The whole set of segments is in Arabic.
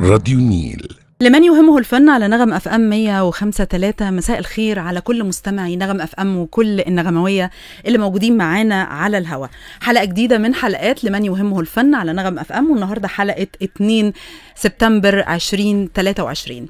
راديو نيل لمن يهمه الفن على نغم اف ام 105 3 مساء الخير على كل مستمعي نغم اف ام وكل النغمويه اللي موجودين معانا على الهوا حلقه جديده من حلقات لمن يهمه الفن على نغم اف ام والنهارده حلقه 2 سبتمبر 2023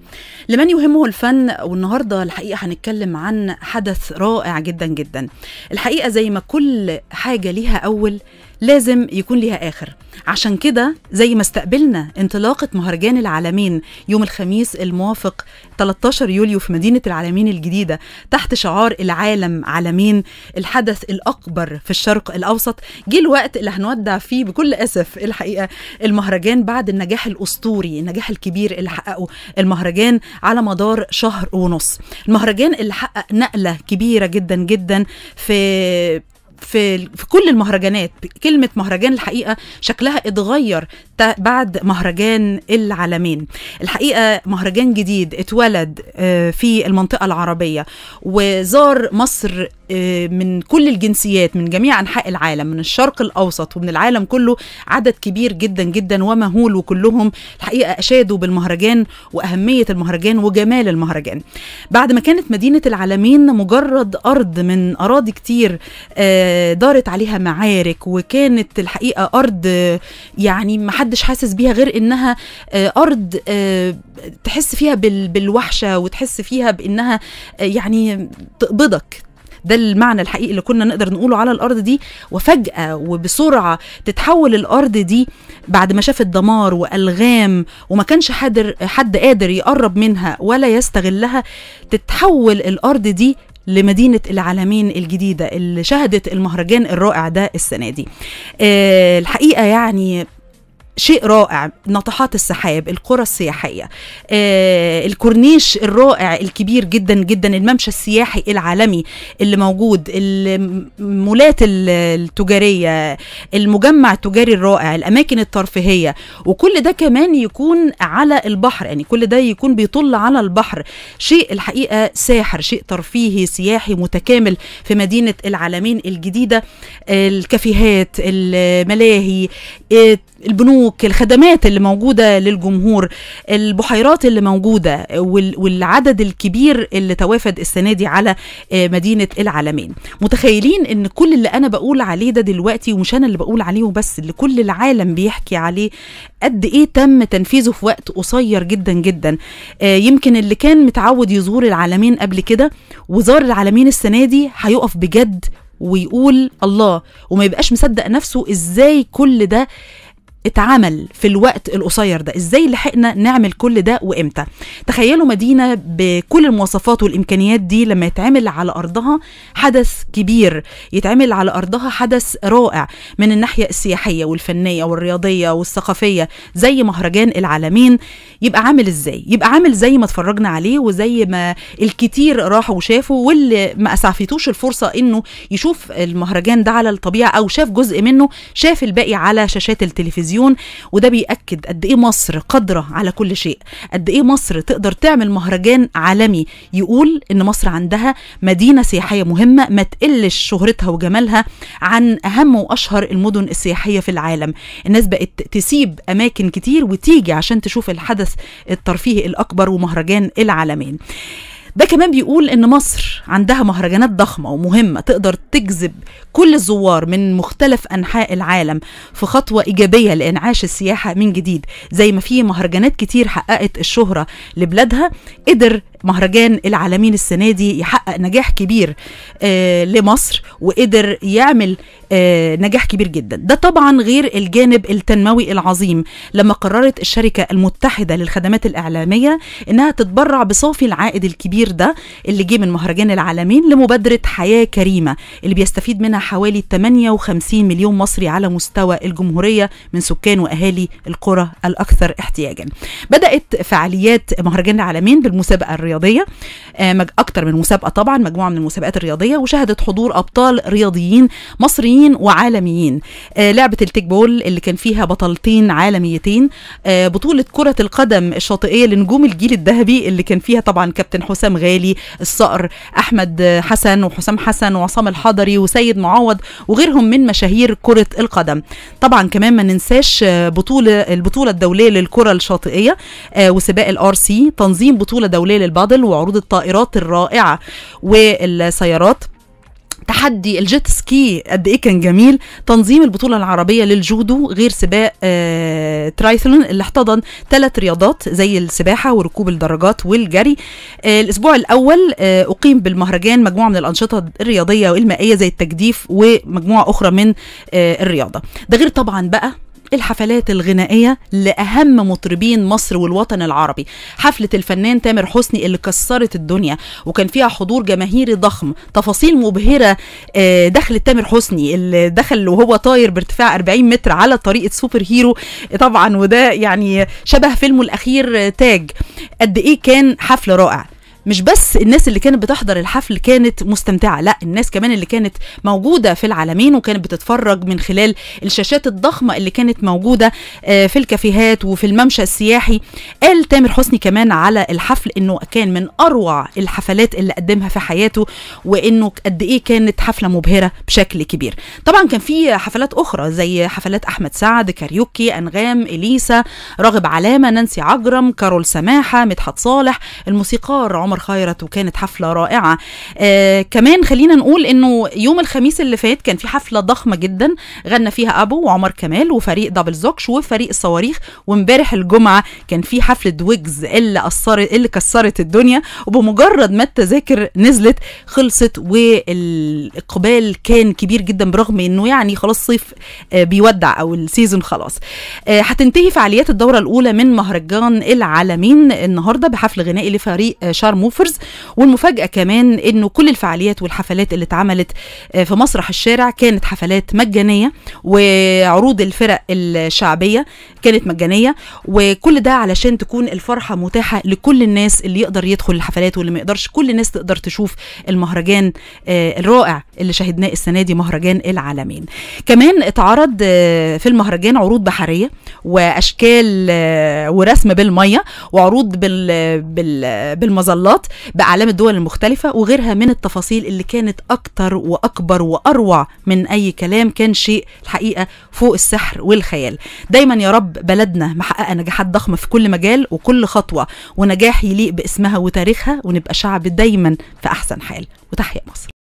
لمن يهمه الفن والنهارده الحقيقه هنتكلم عن حدث رائع جدا جدا الحقيقه زي ما كل حاجه ليها اول لازم يكون ليها آخر عشان كده زي ما استقبلنا انطلاقة مهرجان العالمين يوم الخميس الموافق 13 يوليو في مدينة العالمين الجديدة تحت شعار العالم عالمين الحدث الأكبر في الشرق الأوسط جه الوقت اللي هنودع فيه بكل أسف الحقيقة المهرجان بعد النجاح الأسطوري النجاح الكبير اللي حققه المهرجان على مدار شهر ونص المهرجان اللي حقق نقلة كبيرة جدا جدا في في في كل المهرجانات كلمه مهرجان الحقيقه شكلها اتغير بعد مهرجان العالمين الحقيقه مهرجان جديد اتولد آه، في المنطقه العربيه وزار مصر آه، من كل الجنسيات من جميع انحاء العالم من الشرق الاوسط ومن العالم كله عدد كبير جدا جدا ومهول وكلهم الحقيقه اشادوا بالمهرجان واهميه المهرجان وجمال المهرجان. بعد ما كانت مدينه العالمين مجرد ارض من اراضي كتير آه، دارت عليها معارك وكانت الحقيقه ارض يعني ما حدش حاسس بيها غير انها آه، ارض تحس فيها بالوحشه وتحس فيها بانها يعني تقبضك ده المعنى الحقيقي اللي كنا نقدر نقوله على الارض دي وفجاه وبسرعه تتحول الارض دي بعد ما شافت دمار والغام وما كانش حادر حد قادر يقرب منها ولا يستغلها تتحول الارض دي لمدينة العالمين الجديدة اللي شهدت المهرجان الرائع ده السنة دي أه الحقيقة يعني شيء رائع ناطحات السحاب القرى السياحيه آه الكورنيش الرائع الكبير جدا جدا الممشى السياحي العالمي اللي موجود المولات التجاريه المجمع التجاري الرائع الاماكن الترفيهيه وكل ده كمان يكون على البحر يعني كل ده يكون بيطل على البحر شيء الحقيقه ساحر شيء ترفيهي سياحي متكامل في مدينه العالمين الجديده الكافيهات الملاهي البنوك الخدمات اللي موجوده للجمهور البحيرات اللي موجوده والعدد الكبير اللي توافد السنه دي على آه، مدينه العالمين متخيلين ان كل اللي انا بقول عليه ده دلوقتي ومش انا اللي بقول عليه وبس اللي كل العالم بيحكي عليه قد ايه تم تنفيذه في وقت قصير جدا جدا آه، يمكن اللي كان متعود يزور العالمين قبل كده وزار العالمين السنه دي هيقف بجد ويقول الله وما يبقاش مصدق نفسه ازاي كل ده اتعمل في الوقت القصير ده ازاي لحقنا نعمل كل ده وامتى تخيلوا مدينه بكل المواصفات والامكانيات دي لما يتعمل على ارضها حدث كبير يتعمل على ارضها حدث رائع من الناحيه السياحيه والفنيه والرياضيه والثقافيه زي مهرجان العالمين يبقى عامل ازاي يبقى عامل زي ما اتفرجنا عليه وزي ما الكتير راحوا وشافوا واللي ما اسعفتوش الفرصه انه يشوف المهرجان ده على الطبيعه او شاف جزء منه شاف الباقي على شاشات التلفزيون التلفزيون وده بيأكد قد إيه مصر قادرة على كل شيء قد إيه مصر تقدر تعمل مهرجان عالمي يقول إن مصر عندها مدينة سياحية مهمة ما تقلش شهرتها وجمالها عن أهم وأشهر المدن السياحية في العالم الناس بقت تسيب أماكن كتير وتيجي عشان تشوف الحدث الترفيهي الأكبر ومهرجان العالمين ده كمان بيقول ان مصر عندها مهرجانات ضخمة ومهمة تقدر تجذب كل الزوار من مختلف أنحاء العالم في خطوة إيجابية لإنعاش السياحة من جديد زي ما في مهرجانات كتير حققت الشهرة لبلادها قدر مهرجان العالمين السنه دي يحقق نجاح كبير آه، لمصر وقدر يعمل آه، نجاح كبير جدا ده طبعا غير الجانب التنموي العظيم لما قررت الشركه المتحده للخدمات الاعلاميه انها تتبرع بصافي العائد الكبير ده اللي جه من مهرجان العالمين لمبادره حياه كريمه اللي بيستفيد منها حوالي 58 مليون مصري على مستوى الجمهوريه من سكان واهالي القرى الاكثر احتياجا بدات فعاليات مهرجان العالمين بالمسابقه الرياضيه آه، اكتر من مسابقه طبعا مجموعه من المسابقات الرياضيه وشهدت حضور ابطال رياضيين مصريين وعالميين آه، لعبه التيك بول اللي كان فيها بطلتين عالميتين آه، بطوله كره القدم الشاطئيه لنجوم الجيل الذهبي اللي كان فيها طبعا كابتن حسام غالي الصقر احمد حسن وحسام حسن وعصام الحضري وسيد معوض وغيرهم من مشاهير كره القدم طبعا كمان ما ننساش بطوله البطوله الدوليه للكره الشاطئيه وسباق الار سي تنظيم بطوله دوليه للبحر البادل وعروض الطائرات الرائعه والسيارات تحدي الجيت سكي قد ايه كان جميل تنظيم البطوله العربيه للجودو غير سباق آه ترايثلون اللي احتضن ثلاث رياضات زي السباحه وركوب الدراجات والجري آه الاسبوع الاول آه اقيم بالمهرجان مجموعه من الانشطه الرياضيه والمائيه زي التجديف ومجموعه اخرى من آه الرياضه ده غير طبعا بقى الحفلات الغنائية لأهم مطربين مصر والوطن العربي حفلة الفنان تامر حسني اللي كسرت الدنيا وكان فيها حضور جماهيري ضخم تفاصيل مبهرة آه، دخل تامر حسني اللي دخل وهو طاير بارتفاع 40 متر على طريقة سوبر هيرو طبعا وده يعني شبه فيلمه الأخير آه، تاج قد إيه كان حفل رائع مش بس الناس اللي كانت بتحضر الحفل كانت مستمتعه لا الناس كمان اللي كانت موجوده في العالمين وكانت بتتفرج من خلال الشاشات الضخمه اللي كانت موجوده آه، في الكافيهات وفي الممشى السياحي قال تامر حسني كمان على الحفل انه كان من اروع الحفلات اللي قدمها في حياته وانه قد ايه كانت حفله مبهره بشكل كبير طبعا كان في حفلات اخرى زي حفلات احمد سعد كاريوكي انغام اليسا راغب علامه نانسي عجرم كارول سماحه مدحت صالح الموسيقار عمر عمر خيرت وكانت حفله رائعه آه كمان خلينا نقول انه يوم الخميس اللي فات كان في حفله ضخمه جدا غنى فيها ابو وعمر كمال وفريق دبل زوكش وفريق الصواريخ وامبارح الجمعه كان في حفله ويجز اللي اثرت اللي كسرت الدنيا وبمجرد ما التذاكر نزلت خلصت والاقبال كان كبير جدا برغم انه يعني خلاص صيف آه، بيودع او السيزون خلاص آه، هتنتهي فعاليات الدوره الاولى من مهرجان العالمين النهارده بحفل غنائي لفريق آه، شرم موفرز والمفاجاه كمان انه كل الفعاليات والحفلات اللي اتعملت آه، في مسرح الشارع كانت حفلات مجانيه وعروض الفرق الشعبيه كانت مجانيه وكل ده علشان تكون الفرحه متاحه لكل الناس اللي يقدر يدخل الحفلات واللي ما يقدرش كل الناس تقدر تشوف المهرجان آه، الرائع اللي شهدناه السنه دي مهرجان العالمين كمان اتعرض آه، في المهرجان عروض بحريه واشكال ورسم بالميه وعروض بال بالمظلات الاتصالات بأعلام الدول المختلفة وغيرها من التفاصيل اللي كانت أكتر وأكبر وأروع من أي كلام كان شيء الحقيقة فوق السحر والخيال دايما يا رب بلدنا محققة نجاحات ضخمة في كل مجال وكل خطوة ونجاح يليق باسمها وتاريخها ونبقى شعب دايما في أحسن حال وتحيا مصر